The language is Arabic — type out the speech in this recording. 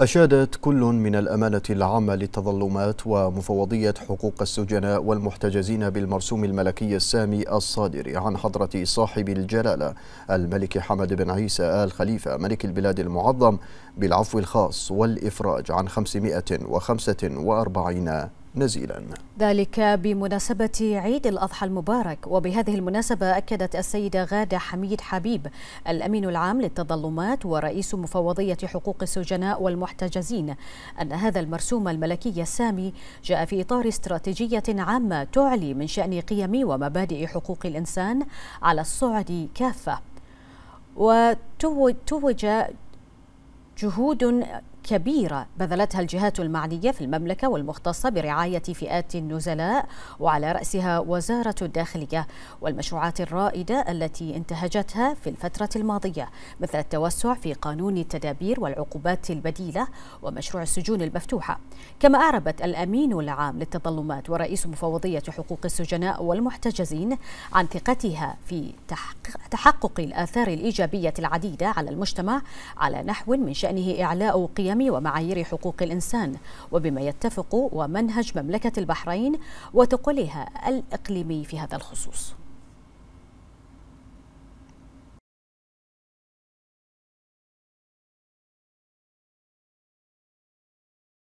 أشادت كل من الأمانة العامة للتظلمات ومفوضية حقوق السجناء والمحتجزين بالمرسوم الملكي السامي الصادر عن حضرة صاحب الجلالة الملك حمد بن عيسى آل خليفة ملك البلاد المعظم بالعفو الخاص والإفراج عن 545 نزيلا ذلك بمناسبة عيد الأضحى المبارك وبهذه المناسبة أكدت السيدة غادة حميد حبيب الأمين العام للتظلمات ورئيس مفوضية حقوق السجناء والمحتجزين أن هذا المرسوم الملكي السامي جاء في إطار استراتيجية عامة تعلي من شأن قيم ومبادئ حقوق الإنسان على الصعد كافة وتوج جهود كبيرة بذلتها الجهات المعنية في المملكة والمختصة برعاية فئات النزلاء وعلى رأسها وزارة الداخلية والمشروعات الرائدة التي انتهجتها في الفترة الماضية مثل التوسع في قانون التدابير والعقوبات البديلة ومشروع السجون المفتوحة كما أعربت الأمين العام للتظلمات ورئيس مفوضية حقوق السجناء والمحتجزين عن ثقتها في تحقق الآثار الإيجابية العديدة على المجتمع على نحو من شأنه إعلاء قيم الإسلامي ومعايير حقوق الإنسان وبما يتفق ومنهج مملكة البحرين وتقلها الإقليمي في هذا الخصوص